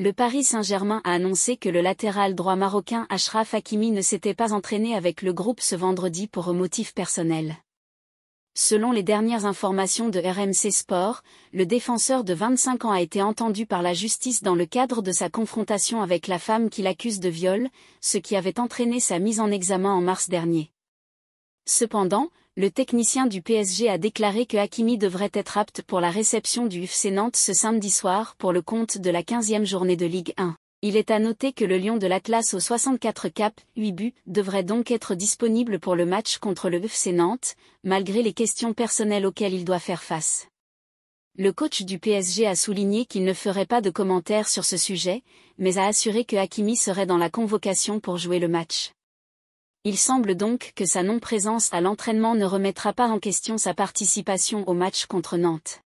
Le Paris Saint-Germain a annoncé que le latéral droit marocain Ashraf Hakimi ne s'était pas entraîné avec le groupe ce vendredi pour motif personnel. Selon les dernières informations de RMC Sport, le défenseur de 25 ans a été entendu par la justice dans le cadre de sa confrontation avec la femme qu'il accuse de viol, ce qui avait entraîné sa mise en examen en mars dernier. Cependant, le technicien du PSG a déclaré que Hakimi devrait être apte pour la réception du FC Nantes ce samedi soir pour le compte de la 15e journée de Ligue 1. Il est à noter que le lion de l'Atlas aux 64 caps, 8 buts, devrait donc être disponible pour le match contre le FC Nantes, malgré les questions personnelles auxquelles il doit faire face. Le coach du PSG a souligné qu'il ne ferait pas de commentaires sur ce sujet, mais a assuré que Hakimi serait dans la convocation pour jouer le match. Il semble donc que sa non-présence à l'entraînement ne remettra pas en question sa participation au match contre Nantes.